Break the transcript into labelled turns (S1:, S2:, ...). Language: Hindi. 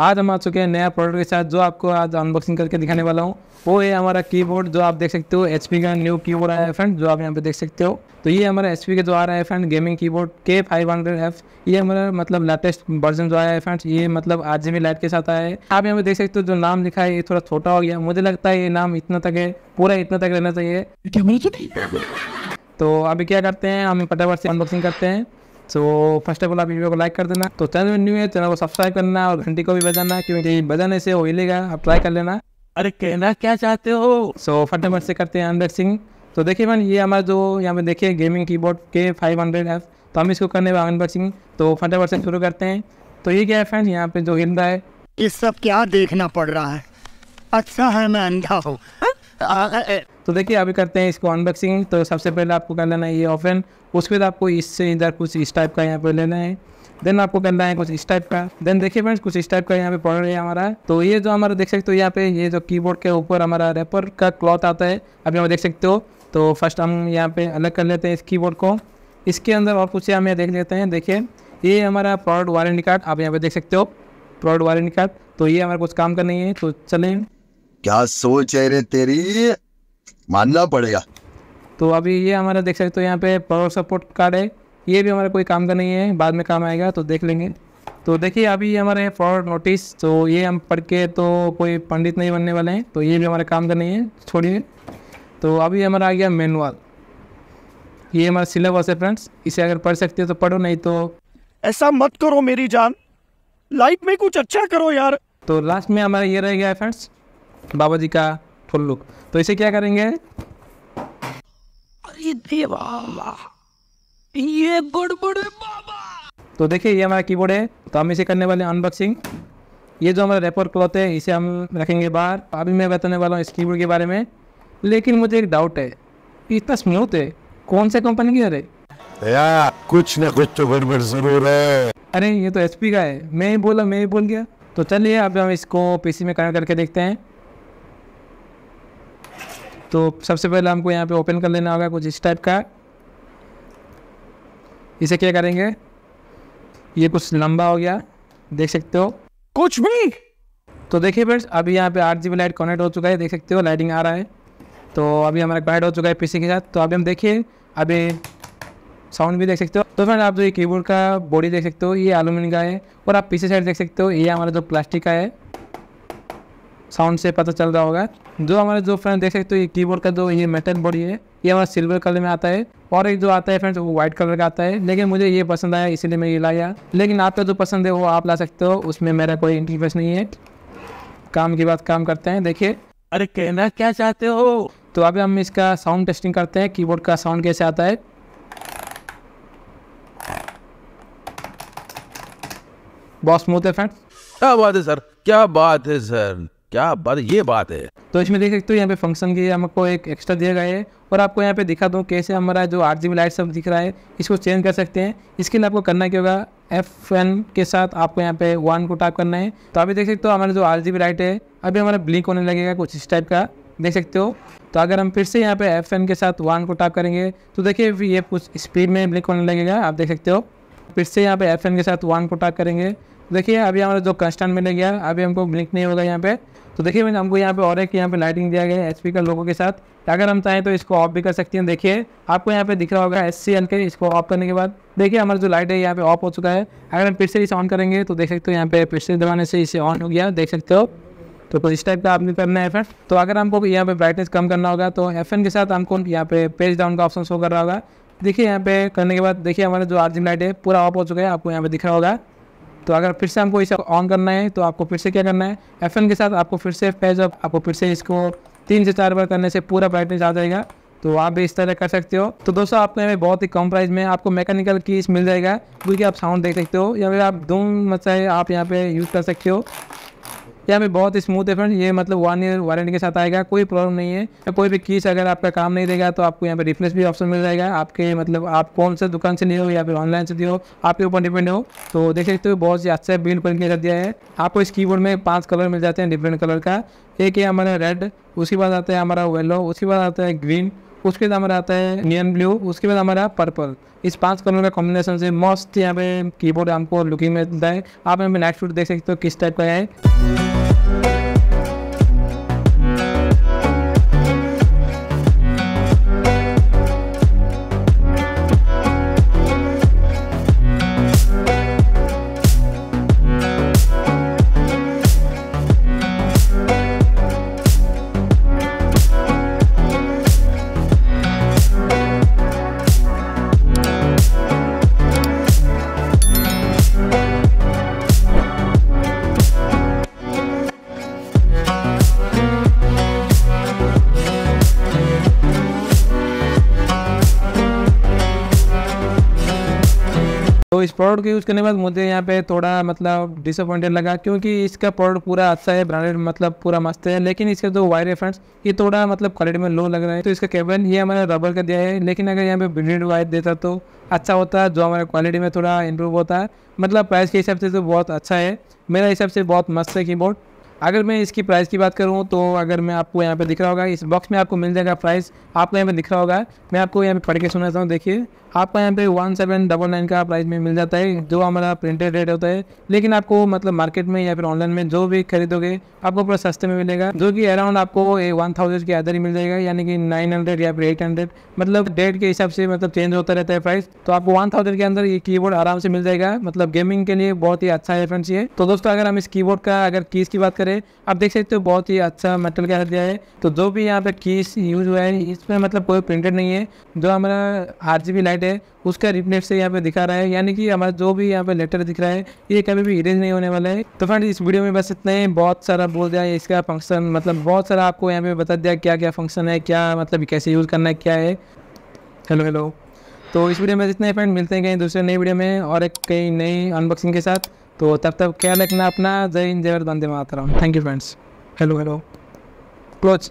S1: आज हम आ चुके हैं नया प्रोडक्ट के साथ जो आपको आज अनबॉक्सिंग करके दिखाने वाला हूँ वो है हमारा कीबोर्ड जो आप देख सकते हो एच का न्यू कीबोर्ड आया है फ्रेंड जो आप यहाँ पे देख सकते हो तो ये हमारा एच का जो आ रहा है फ्रेंड गेमिंग कीबोर्ड के फाइव ये हमारा मतलब लेटेस्ट वर्जन जो आया है फ्रेंड ये मतलब आज जी लाइट के साथ आया है आप यहाँ पे देख सकते हो जो नाम लिखा है ये थोड़ा छोटा हो गया मुझे लगता है ये नाम इतना तक है पूरा इतना तक रहना चाहिए तो, तो अभी क्या करते हैं हम फटाफट से अनबॉक्सिंग करते हैं सो फर्स्ट ऑफ ऑल आप वीडियो को लाइक कर देना तो चैनल में न्यू है चैनल को सब्सक्राइब करना और घंटी को भी बजाना क्योंकि बजाने से वो हिलेगा आप ट्राई कर लेना अरे कहना क्या चाहते हो सो so, फटाफट से करते हैं अनबॉक्सिंग तो देखिए मैं ये हमारा जो यहाँ पे देखिए गेमिंग कीबोर्ड के फाइव हंड्रेड एफ तो हम इसको करने वाले अनबॉक्सिंग तो फटाफट से शुरू करते हैं तो ये क्या है फ्रेंड यहाँ पे जो हिल रहा है ये सब क्या देखना पड़ रहा है अच्छा है मैं अंधा हूँ तो देखिए अभी करते हैं इसको अनबॉक्सिंग तो सबसे पहले आपको कर लेना है ये ओपन उसके बाद आपको इससे इधर कुछ इस टाइप का यहाँ पे लेना है देन आपको करना है कुछ इस टाइप का देन देखिए फ्रेंड्स कुछ इस टाइप का यहाँ पे प्रोडक्ट है हमारा तो ये जो हमारा देख सकते हो यहाँ पे ये जो कीबोर्ड के ऊपर हमारा रेपर का क्लॉथ आता है अभी हम देख सकते हो तो फर्स्ट हम यहाँ पे अलग कर लेते हैं इस कीबोर्ड को इसके अंदर और कुछ हम यहाँ देख लेते हैं देखिए ये हमारा प्रोडक्ट वारंटी कार्ड आप यहाँ पे देख सकते हो प्रोडक्ट वारंटी कार्ड तो ये हमारा कुछ काम का नहीं है तो चलें क्या सोच है रे तेरी मानना पड़ेगा तो अभी ये हमारा देख सकते हो तो यहाँ पे पावर सपोर्ट कार्ड है ये भी हमारा कोई काम का नहीं है बाद में काम आएगा तो देख लेंगे तो देखिए अभी हमारे फॉरवर्ड नोटिस तो ये हम पढ़ के तो कोई पंडित नहीं बनने वाले हैं तो ये भी हमारे काम का नहीं है छोड़िए तो अभी हमारा आ गया मैनुअल ये हमारा सिलेबस है फ्रेंड्स इसे अगर पढ़ सकते हो तो पढ़ो नहीं तो ऐसा मत करो मेरी जान लाइफ में कुछ अच्छा करो यार तो लास्ट में हमारा ये रह गया है फ्रेंड्स बाबा जी का फुल्लुक तो इसे क्या करेंगे अरे ये बाबा तो देखिए ये हमारा कीबोर्ड है तो हम इसे करने वाले अनबॉक्सिंग ये जो हमारा रेपर क्लॉथ है इसे हम रखेंगे बाहर अभी मैं बताने वाला हूँ इस कीबोर्ड के बारे में लेकिन मुझे एक डाउट है इतना स्मूथ है कौन से कंपनी की अरे यार कुछ ना कुछ तो गड़बड़ जरूर है अरे ये तो एचपी का है मैं ही बोला मैं ही बोल गया तो चलिए अब हम इसको पीसी में कनेक्ट करके देखते हैं तो सबसे पहले हमको यहाँ पे ओपन कर लेना होगा कुछ इस टाइप का इसे क्या करेंगे ये कुछ लंबा हो गया देख सकते हो कुछ भी तो देखिए फ्रेंड्स अभी यहाँ पे आठ जी लाइट कनेक्ट हो चुका है देख सकते हो लाइटिंग आ रहा है तो अभी हमारा कनेक्ट हो चुका है पीसी के साथ तो अभी हम देखिए अभी साउंड भी देख सकते हो तो फ्रेंड आप जो ये कीबोर्ड का बॉडी देख सकते हो ये एलुमिनियम का है और आप पीछे साइड देख सकते हो ये हमारा जो प्लास्टिक का है साउंड से पता चल रहा होगा जो हमारे जो फ्रेंड देख सकते हो ये कीबोर्ड का जो ये मेटल बॉडी है ये हमारा सिल्वर कलर में आता है और एक जो आता है फ्रेंड्स वो व्हाइट कलर का आता है लेकिन मुझे ये पसंद आया इसीलिए मैं ये लाया लेकिन आपका जो पसंद है वो आप ला सकते हो उसमें मेरा कोई इंटरफेस नहीं है काम की बात काम करते हैं देखिए अरे कहना क्या चाहते हो तो अभी हम इसका साउंड टेस्टिंग करते हैं कीबोर्ड का साउंड कैसे आता है बहुत स्मूथ है फ्रेंड्स क्या बात है सर क्या बात है सर क्या बात ये बात है तो इसमें देख सकते हो यहाँ पे फंक्शन के हमको एक एक्स्ट्रा दिया गया है और आपको यहाँ पे दिखा दूँ कैसे हमारा जो आठ जी लाइट सब दिख रहा है इसको चेंज कर सकते हैं इसके लिए आपको करना क्या होगा एफ एन के साथ आपको यहाँ पे वन को टाइप करना है तो अभी देख सकते हो हमारा जो आर जी लाइट है अभी हमारा ब्लिंक होने लगेगा कुछ इस टाइप का देख सकते हो तो अगर हम फिर से यहाँ पे एफ एन के साथ वन को टाइप करेंगे तो देखिए ये कुछ स्पीड में ब्लिंक होने लगेगा आप देख सकते हो फिर से यहाँ पे एफ एन के साथ वन को टाइप करेंगे देखिए अभी हमारा जो कंस्टेंट मिल गया अभी हमको ब्लिंक नहीं होगा यहाँ पे तो देखिए मैंने हमको यहाँ पे और एक यहाँ पे लाइटिंग दिया गया है एच का लोगों के साथ तो अगर हम चाहें तो इसको ऑफ भी कर सकते हैं देखिए आपको यहाँ पे दिख रहा होगा एस के इसको ऑफ करने के बाद देखिए हमारा जो लाइट है यहाँ पे ऑफ हो चुका है अगर हम फिर से इसे ऑन करेंगे तो देख सकते हो यहाँ पे फिर से दबाने से इसे ऑन हो गया देख सकते हो तो इस टाइप का आपने करना है एफ तो अगर हमको यहाँ पे ब्राइटनेस कम करना होगा तो एफ के साथ हमको यहाँ पे पेज डाउन का ऑप्शन शो कर रहा होगा देखिए यहाँ पे करने के बाद देखिए हमारा जो आर्जिम लाइट है पूरा ऑफ हो चुका है आपको यहाँ पे दिख रहा होगा तो अगर फिर से हमको इसे ऑन करना है तो आपको फिर से क्या करना है एफ के साथ आपको फिर से पेज अप आपको फिर से इसको तीन से चार बार करने से पूरा ब्राइटनेस आ जाएगा तो आप भी इस तरह कर सकते हो तो दोस्तों आपको यहाँ बहुत ही कम प्राइस में आपको मैकेनिकल कीस मिल जाएगा क्योंकि आप साउंड देख सकते हो या फिर आप धूम मचाए मतलब आप यहाँ पे यूज़ कर सकते हो यहाँ मैं बहुत स्मूथ है फ्रेंड ये मतलब वन ईयर वारंटी के साथ आएगा कोई प्रॉब्लम नहीं है तो कोई भी कीस अगर आपका काम नहीं देगा तो आपको यहाँ पे रिफ्लेस भी ऑप्शन मिल जाएगा आपके मतलब आप कौन से दुकान से लिए हो या फिर ऑनलाइन से दे हो आपके ऊपर डिपेंड हो तो देख सकते हो बहुत ही अच्छा बिल्ड पर कर दिया है आपको इस कीबोर्ड में पाँच कलर मिल जाते हैं डिफरेंट कलर का एक है हमारा रेड उसके बाद आता है हमारा येलो उसके बाद आता है ग्रीन उसके बाद हमारा आता है नियन ब्लू उसके बाद हमारा पर्पल इस पांच कलर का कॉम्बिनेशन से मस्त यहाँ पे कीबोर्ड हमको लुकिंग में देता है आप यहाँ पे नेक्स्ट देख सकते हो किस टाइप का है तो इस प्रोडक्ट को यूज़ करने के बाद मुझे यहाँ पे थोड़ा मतलब डिसअपॉइंटेड लगा क्योंकि इसका प्रोडक्ट पूरा अच्छा है ब्रांडेड मतलब पूरा मस्त है लेकिन इसका जो वायर है फ्रेंड्स ये थोड़ा मतलब क्वालिटी में लो लग रहा है तो इसका केबल ये हमारे रबर का दिया है लेकिन अगर यहाँ पे ब्रिडेड वायर देता तो अच्छा होता है जो हमारे क्वालिटी में थोड़ा इम्प्रूव होता है मतलब प्राइस के हिसाब से तो बहुत अच्छा है मेरा हिसाब से बहुत मस्त है कीबोर्ड अगर मैं इसकी प्राइस की बात करूँ तो अगर मैं आपको यहाँ पे दिख रहा होगा इस बॉक्स में आपको मिल जाएगा प्राइस आपको यहाँ पर दिख रहा होगा मैं आपको यहाँ पर पढ़ के सुनाता हूँ देखिए आपका यहाँ पे वन सेवन डबल नाइन का प्राइस में मिल जाता है जो हमारा प्रिंटेड रेट होता है लेकिन आपको मतलब मार्केट में या फिर ऑनलाइन में जो भी खरीदोगे आपको पूरा सस्ते में मिलेगा जो कि अराउंड आपको वन थाउजेंड के अदर ही मिल जाएगा यानी कि नाइन हंड्रेड या फिर एट हंड्रेड मतलब डेट के हिसाब से मतलब चेंज होता रहता है प्राइस तो आपको वन थाउजेंड के अंदर ये बोर्ड आराम से मिल जाएगा मतलब गेमिंग के लिए बहुत ही अच्छा रेफरेंस ये तो दोस्तों अगर हम इस बोर्ड का अगर कीज की बात करें है आप देख सकते हो बहुत ही अच्छा मेटल का दिया है तो जो भी यहाँ पे कीस यूज हुआ है इसमें मतलब कोई प्रिंटेड नहीं है जो हमारा आर लाइट है उसका रिप्लेट से यहाँ पे दिखा रहा है यानी कि हमारा जो भी यहाँ पे लेटर दिख रहा है ये कभी भी इरेज नहीं होने वाला है तो फ्रेंड इस वीडियो में बस इतना ही बहुत सारा बोल दिया है इसका फंक्शन मतलब बहुत सारा आपको यहाँ पे बता दिया क्या क्या फंक्शन है क्या मतलब कैसे यूज़ करना है क्या है हेलो हेलो तो इस वीडियो में जितने फ्रेंड मिलते हैं कहीं दूसरे नए वीडियो में और एक कई नई अनबॉक्सिंग के साथ तो तब तक ख्याल रखना अपना जय हिंद जय Bharat Vande Mataram thank you friends hello hello close